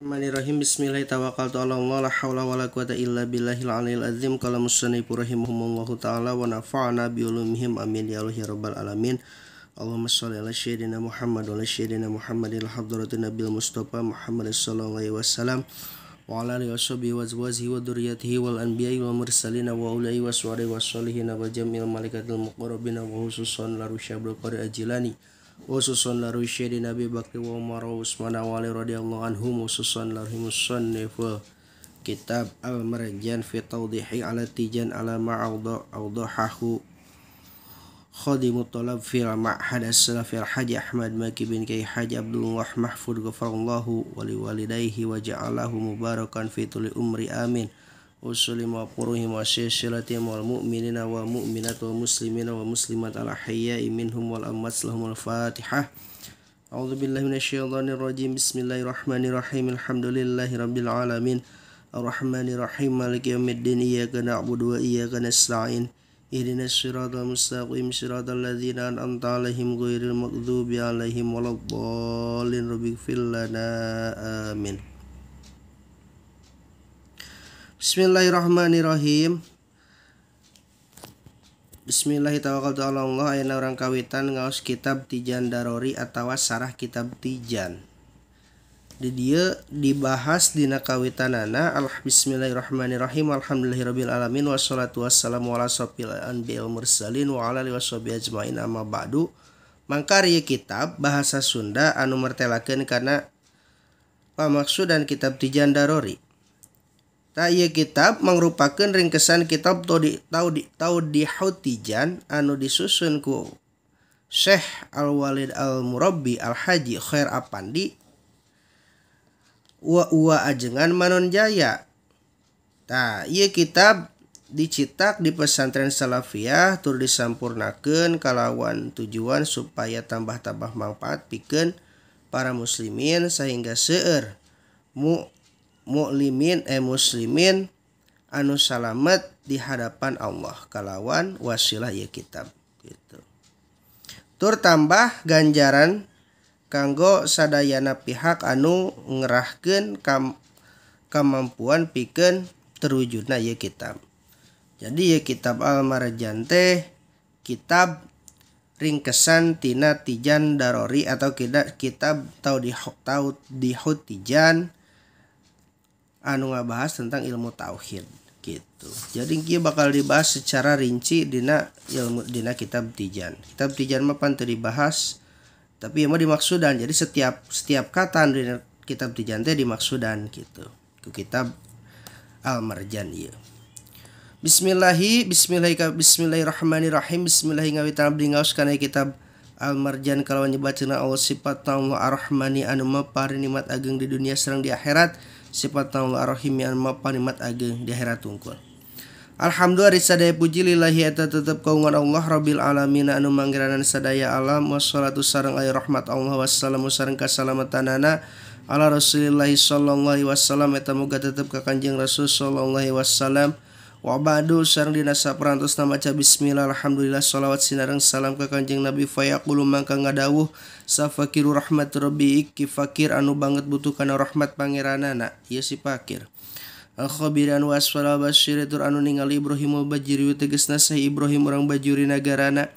Bismillahirrahmanirrahim Bismillahirrahmanirrahim Allah hawla wa la quwata illa billahil alil azim Kala musanifu rahimahumullahu ta'ala Wa nafa'ana biulumihim amin Ya Allah ya rabbal alamin Allahumma salli ala syedina Muhammad Wa ala syedina Muhammad ila hadratu Nabi mustafa Muhammad sallallahu alaihi wasallam Wa ala alihi wa sahbihi wa azwazihi wa duriyatihi Wal anbiya'i wa mursalina wa ulai wa suari wa salihina Wa jamil malikatil muqarabina Wa hususan la rusyabul qari ajilani وسوسن لرشيد نبي بكر وعمر وعثمان وعلي رضي الله عنهم وسوسن لهم الصنف كتاب المرجان في توضيح على تيجان على ما أوضحه خادم الطلب في المعهد السلفي الحاج أحمد مكي بن كي حاج عبد الله محفوظ غفر الله ولوالديه وجعله مباركا في طول أمري آمين أسلم وقرهم وشيشلتهم والمؤمنين والمؤمنات والمسلمين والمسلمات على حياء منهم والأموات لهم الفاتحة أعوذ بالله من الشيطان الرجيم بسم الله الرحمن الرحيم الحمد لله رب العالمين الرحمن الرحيم مالك يوم الدين إياك نعبد وإياك نستعين اهدنا الصراط المستقيم صراط الذين أنعمت عليهم غير المغضوب عليهم ولا الضالين رب اغفر لنا آمين Bismillahirrahmanirrahim. Bismillahirrahmanirrahim. Ayeuna orang kawitan ngaos kitab Tijan Darori atau sarah kitab Tijan. Di dia dibahas dina kawitanana al Bismillahirrahmanirrahim. Alhamdulillahirabbil alamin wassalatu wassalamu ala asrofil anbiya'il mursalin wa ala alihi washabihi ajmain amma ba'du. Mangka kitab bahasa Sunda anu karena kana dan kitab Tijan Darori Ta ieu kitab merupakan ringkesan kitab Taudi Taudi Hutijan anu disusun ku Syekh Al-Walid al Murabi Al-Haji Khair Apandi wa wa ajengan Manon Jaya. Nah, ieu kitab dicetak di pesantren Salafiyah tur disampurnakeun kalawan tujuan supaya tambah-tambah manfaat pikeun para muslimin sehingga seueur mu muklimin eh muslimin anu salamet di hadapan Allah kalawan wasilah ya kitab gitu. Tur tambah ganjaran kanggo sadayana pihak anu ngerahkan kam kemampuan piken terwujudna ya kitab. Jadi ya kitab Al-Marjan teh kitab ringkesan tina tijan darori atau kitab tau di tijan anu ngebahas tentang ilmu tauhid gitu jadi dia bakal dibahas secara rinci dina ilmu dina kitab tijan kitab tijan mah pan dibahas tapi emang dimaksudan jadi setiap setiap kata anu dina kitab tijan teh dimaksudan gitu ke kitab al marjan iya Bismillahi Bismillahi Bismillahirrahmanirrahim Bismillahi ngawitan tabdi ngaus kana kitab Al Marjan kalau nyebatna Allah sifat Allah Ar-Rahmani anu maparini nikmat ageng di dunia serang di akhirat Sipat Allah arohimian mapanimamat ageng dihera tungkun. Alhamddul sadaya pujililahhiata b kaungan Allah rabbibil alamin anu mangangiraan sadaya alam salatu sarang ay rahmat Allah wasallam sare ka salalama tanana. Allah Raulilla Shallallahhi Wasallamamuga b kakan jeng Raul Shallaihi Wasallam. acontecendo Wabadulsdina sa pers namaca Bismil Alhamdulillah shalawat Sinarrang salam ka kanjeng nabi Fayak bu mangka ngadahuh safakirurahmat Robik kifakir anu banget butuh kana rahhmat Pangeran naana y si fakir. Alkhobiraan waswalatur anuning Ibrahimo Bajiri teges nase Ibrahimrang Bajuri na negaraana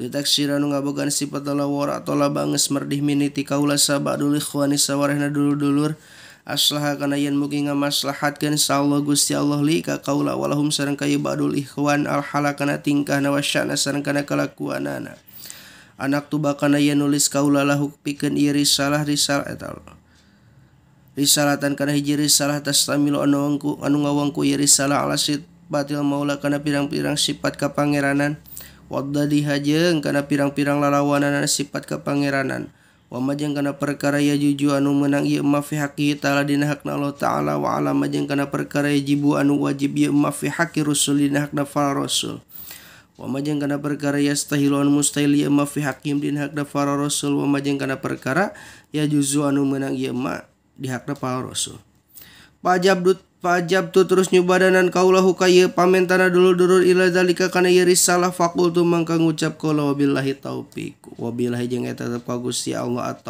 ditak si anu ngabogan sipat war atau labangesmerddi Miniiti kaulasabadululiwanisa war nadul-dulur, aslah kana yen muging maslahatkanya Allah gustya Allah llika kau wahumsrang kayu badul iwan alhala kana tingka na wasyaasan kanakalakuan naana Anak tuba kana y nulis kauula lahuk piken yiri salahrisal. Eh, Risalatan kana hijiri salah tas kamiil anwangku anu ngawangku y salah alasit batil maula kana pirang-pirarang sifat ka pangeranan wakda di hajengg kana pirang-pirarang lalawan naan sifat ke pangeranan. majeng kana perkara ya juju anu menang ieu ma fi haqqi ta'ala dina hakna Allah ta'ala wa ala majeng kana perkara yajibu anu wajib ieu ma fi haqqi rusul dina hakna para rasul wa majeng kana perkara yastahilu anu mustahil ieu ma fi haqqim dina hakna para rasul wa majeng kana perkara ya juzu anu menang ieu ma di hakna para rasul Pak Jabdut Pajab tu terus nyubadanan kaulah kaya pamentana dulu durur ila dalika kana ieu risalah fakultu mangka ngucap kula wabillahi taufiq. Wabillahi jeung eta tetep ka Allah at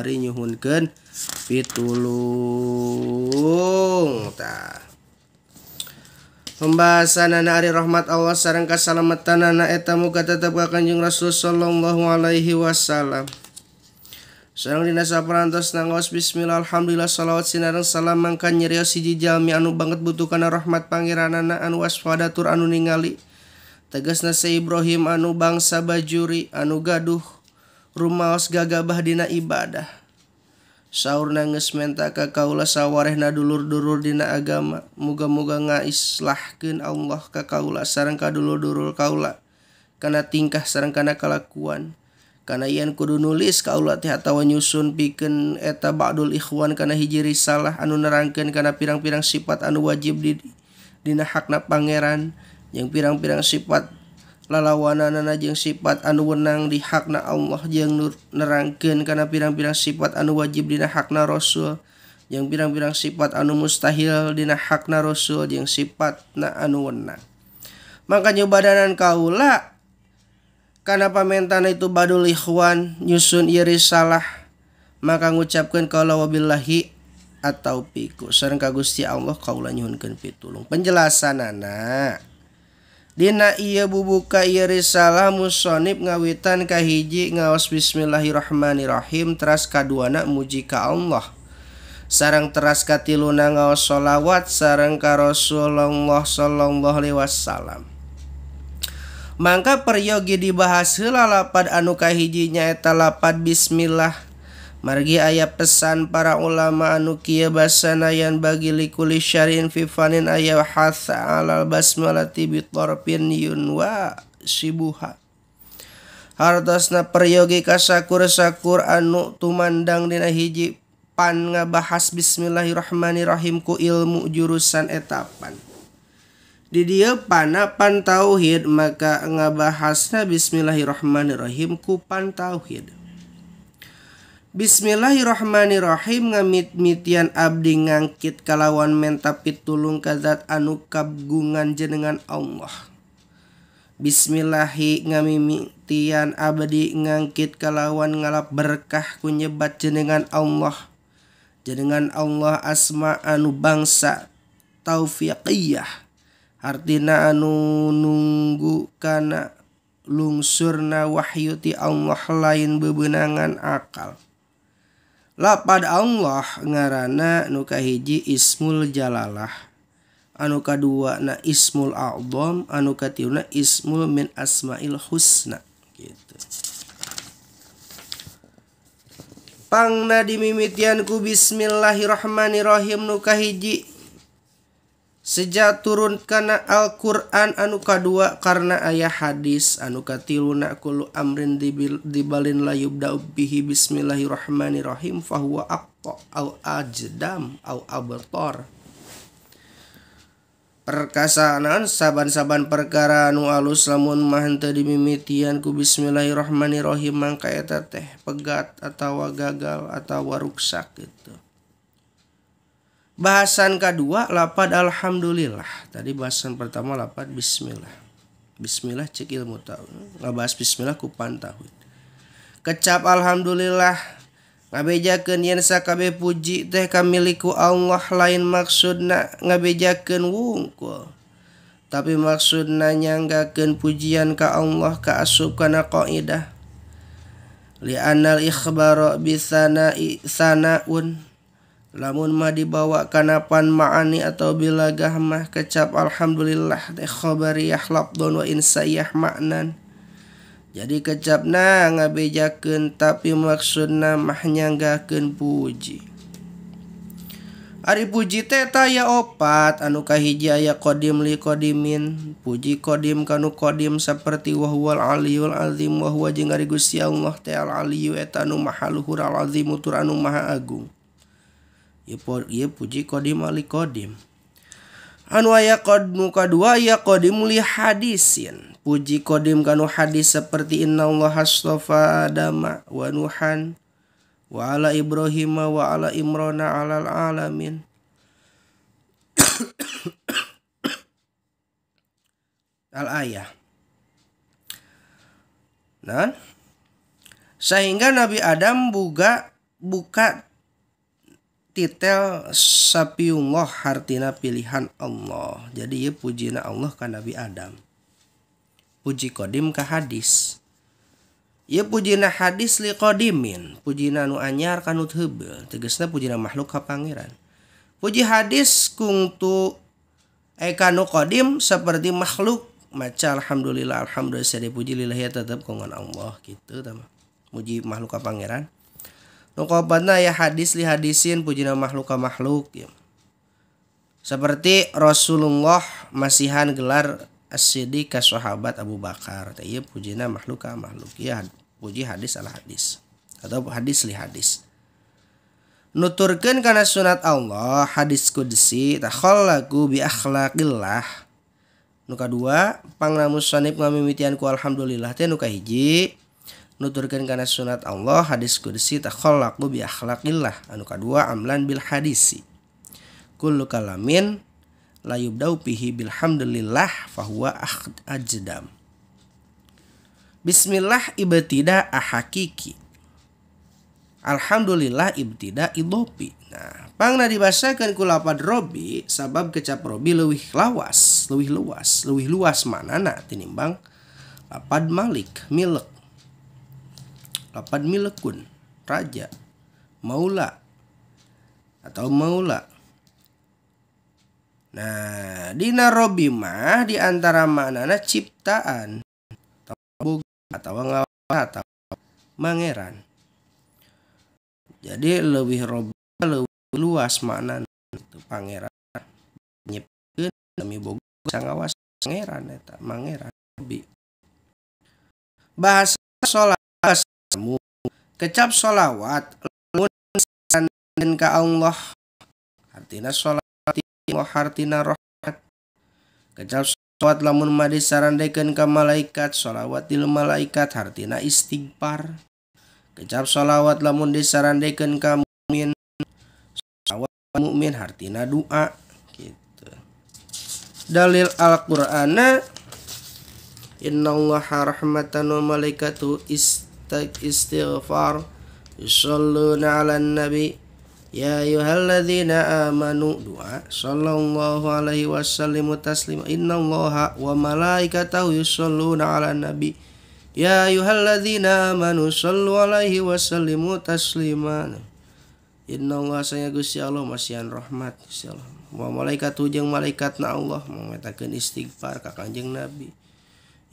ari nyuhunkan pitulung. ta Pembahasan anak Ari rahmat Allah sarang kasalamatan anak etamu kata tetap ka Kanjeng Rasul sallallahu alaihi wasallam. seorangrangdina sa Prantos nangwa Bismil Alhamdulillah shalawat Sinadarang salamangkan nyerios sijijalmi anu banget butuh kana rahmat pangeran naan waspadatur anu ningali tegas nae Ibrahim anu bangsa bajurri anu gaduh Ruos gagabah dina ibadah Sauur nanges mena ka kaula sawwareh nadulur-durur dina agama muga-mga ngaislahkin Allah ka kaula sarangka dulu-durul kaula karena tingkah serreangkankalalakan, karena an kudu nulis kati-tawa nysun bikin eta bakdul Ikhwan karena hijiri salah anu nerken karena pirang-pirang sifat anu wajib di Di hakna pangeran yang pirang-pirarang sifat lalawanana yang sifat anuwennang di hakna Allah yang nerken karena pirang-pirarang sifat anu wajib di hakna rasul yang pirang-pirang sifat anu mustahil Di hakna rasul yang sifat na anuwennang makanya badanan kauula dan Karena pamentana itu badul ikhwan nyusun iri salah maka ngucapkan kalau wabillahi atau piku sareng kagusti Allah kaula nyuhunkan pitulung penjelasan anak Dina iya bubuka iya risalah musonib ngawitan kahiji ngawas bismillahirrahmanirrahim teras kaduana muji ka Allah sarang teras katiluna ngawas solawat sarang ka Rasulullah sallallahu alaihi wasallam Quan Maka peryogi dibahas Hlapad anukahijinya etalapat bisismillah margi ayat pesan para ulama anuqyabasanayan bagilikuli Syrin Vifanin aya Hasha alal bas tibi Thorpin yunwa sibuha Hardas na peryogi kasakur sakur anu tumandang nirahijipan nga bahas Bismillahirrahhmanirohimku ilmu jurusan etapan. di dia panapan tauhid maka ngabahasna bismillahirrahmanirrahim ku pan tauhid Bismillahirrahmanirrahim ngamit-mitian abdi ngangkit kalawan menta pitulung kazat anu kabgungan jenengan Allah. Bismillahi ngamimitian abdi ngangkit kalawan ngalap berkah kunyebat jenengan Allah. Jenengan Allah asma anu bangsa taufiqiyah artina anu nunggu kana lungsurna wahyu ti Allah lain bebenangan akal lapad Allah ngarana nu kahiji ismul jalalah anu kadua na ismul a'dham anu katiluna ismul min asmail husna gitu pangna dimimitian ku bismillahirrahmanirrahim nu kahiji sejak turun karena Alquran anu kedua karena ayah hadis anu anuka kulu amrin dibalin layub bihi bismillahirrahmanirrahim fahuwa aqta au ajdam au abtor perkasaanaan saban-saban perkara anu alus lamun mah henteu dimimitian ku bismillahirrahmanirrahim mangka eta teh pegat atau gagal atau ruksak gitu Bahasan kedua lapad alhamdulillah. Tadi bahasan pertama lapad bismillah. Bismillah cek ilmu tahu. bahas bismillah kupan tahu. Kecap alhamdulillah. Ngabejakeun yen sakabe puji teh kamiliku Allah lain maksudna ngabejakeun wungkul. Tapi maksudna nyanggakeun pujian ka Allah ka asub kana qaidah. Li'anal ikhbaro bisana sanaun namun mahdibawa kanapan ma'ani atau bilaaga mah kecap Alhamdulillah tekhobariya donin sayah mak’nan Jadi kecap na ngabejaken tapi memaksud na nyaggken puji. Ari puji teta ya opat anukahhijaya Qdim lilikoodimin Puji kodim kanu qdim sepertiwahwal aliyul Aldimwah waingigu si aliu maluhur aldi muturanu maha Agung. Ia, iya puji kodim ali kodim. kod anu kodmu kedua ya kodim li hadisin. Puji kodim kanu hadis seperti inna Allah astofa adama wa nuhan wa ala Ibrahim wa ala Imrona alal alamin. al ayah. Nah, sehingga Nabi Adam buka buka titel sapiullah hartina pilihan Allah jadi ya pujina Allah kan Nabi Adam puji kodim ke hadis ya pujina hadis li kodimin pujina nu anyar kanut hebel puji pujina makhluk ka pangeran puji hadis kungtu ekanu kodim seperti makhluk maca alhamdulillah alhamdulillah saya dipuji lillahi ya, tetap kongan Allah gitu tama. puji makhluk ka pangeran Nukobatna ya hadis li hadisin pujina makhluk ka makhluk ya. seperti Rasulullah masihan gelar as sahabat Abu Bakar ya pujina makhluk ka makhluk ya puji hadis ala hadis atau hadis li hadis nuturkan karena sunat Allah hadis kudsi takhallaku bi akhlaqillah nuka dua pangnamus sanib ngamimitianku alhamdulillah teh nuka hiji nuturkan karena sunat Allah hadis kudsi takhallaqu bi akhlaqillah anu kadua amlan bil hadisi kullu kalamin la yubdau bihi bilhamdulillah fahuwa ajdam Bismillah ibtida ahakiki Alhamdulillah ibtida idopi Nah, pangna dibasakan kulapad robi sabab kecap robi lewih lawas, lewih luas, lewih luas manana tinimbang lapad malik, milik lapan milekun raja maula atau maula nah dina robi mah di antara mana ciptaan atau atau ngawa atau mangeran jadi lebih robi lebih luas mana itu pangeran nyepkeun demi bogo sangawas pangeran itu mangeran robi bahasa salat kamu kecap solawat lamun dan ka Allah artinya solawat wa artinya rahmat kecap solawat lamun madi sarandekan ka malaikat ilmu malaikat artinya istighfar kecap solawat lamun disarandekeun ka mukmin solawat mukmin artinya doa gitu dalil Al-Qur'ana Allah rahmatan wa malaikatu is istighfar yusalluna ala nabi ya ayyuhalladzina amanu doa sallallahu alaihi wasallimu taslima innallaha wa malaikatahu yusalluna ala nabi ya ayyuhalladzina amanu sallu alaihi wasallimu taslima innallaha saya Gusti Allah masihan rahmat Gusti Allah wa malaikatu malaikat malaikatna Allah mengatakan istighfar kak Kanjeng Nabi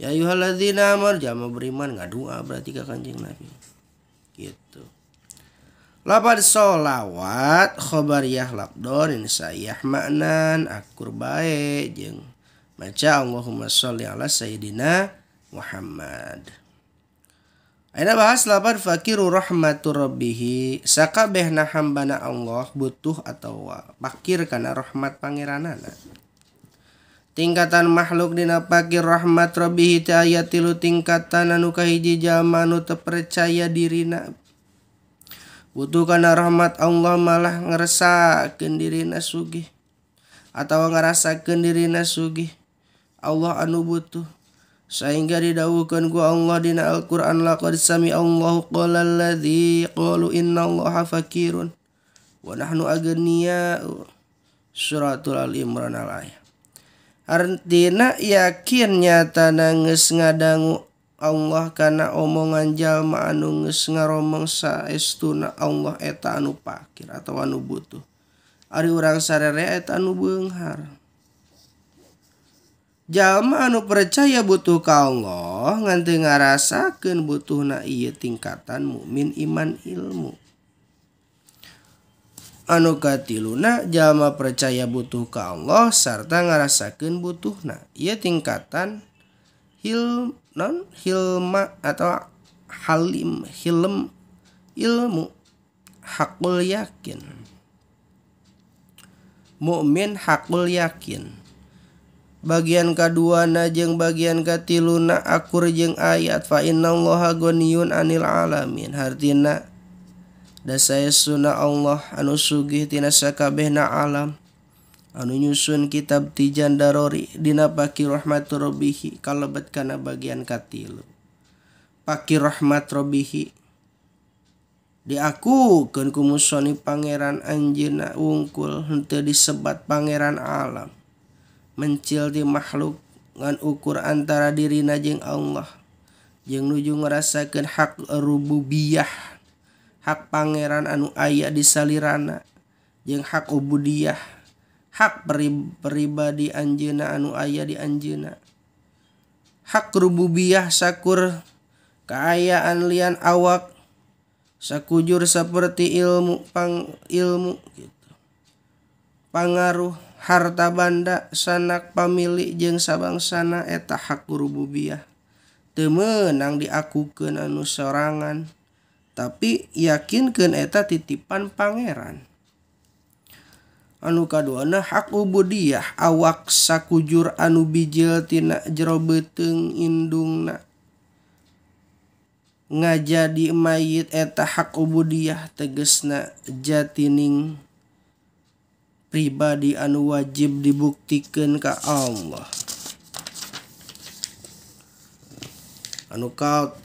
ya yuhaladzina amar jama beriman nggak doa berarti ke kanjeng nabi gitu Lapan solawat khobariyah labdor insayah maknan akur baik jeng maca Allahumma sholli ala sayyidina Muhammad. Aina bahas lapan fakiru rahmatu rabbihi behna hambana Allah butuh atau fakir karena rahmat pangeranana. tingkatan makhlukdina pagi rahmat rabih tilu tingkatan anuka hiji zamanu te percaya diri na butuh karena rahmat Allah malah ngersaken diri nasgih atau ngerasaken diri nasgih Allah anu butuh sehingga didawukan gua Allah dina Alquran la kau disami Allahfaun suratatura allimran la dina yakinnya tan nges ngadangu Allahkana omongan jama anu nges ngaromangsauna Allah etanu pa atauu butuh urang jama anu percaya butuh ka nganti nga rasaken butuh na tingkatan mukmin iman ilmu Anu anukatiluna jalma percaya butuh ke Allah serta ngarasakan butuhna ia tingkatan hil non hilma atau halim hilm ilmu hakul yakin mukmin hakul yakin bagian kedua najeng bagian katiluna akur jeng ayat fa inna ghaniyun anil alamin hartina saya sunnah Allah anu sugih diakaa alam anu nysun kitab Tijandarori Dina Pakirrahhmatbihhi kalaubet karena bagian kat Pakirrahhmat robi dia aku ke kumusoni Pangeran Anjina ungkul untuk disebat Pangeran alam mencil di makhlukan ukur antara diri najeng Allah yang nuju ngerakan hak rubuubiah dan Ha Pangeran anu ayat di salirana je hak obudiyah hak pribadi anjena anu ayah di Anjena Hak rububiyah sakur keayaan Li awak sakujur seperti ilmu ilmu gitu Pangaruh harta bandak sanak pamilik jeng sabangsana eta hakqu Buubiyah Temenang diaku ke nanu serangan, tapi yakin ke eta titipan Pangeran anukaduana hakku budiah awaksa kujur anu bijtina jero betengndung nga jadi mayit eta hakku budiah teges na jatin pribadi anu wajib dibuktikan ka Allah anuukaut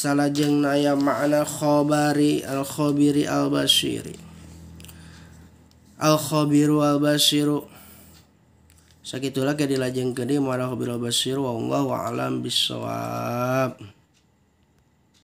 salajengna naya makna khobari al-khobiri al basiri al-khobiru al basiru sakitulah kadi dilajeng gede marah khobiru al-bashiru wallahu alam bisawab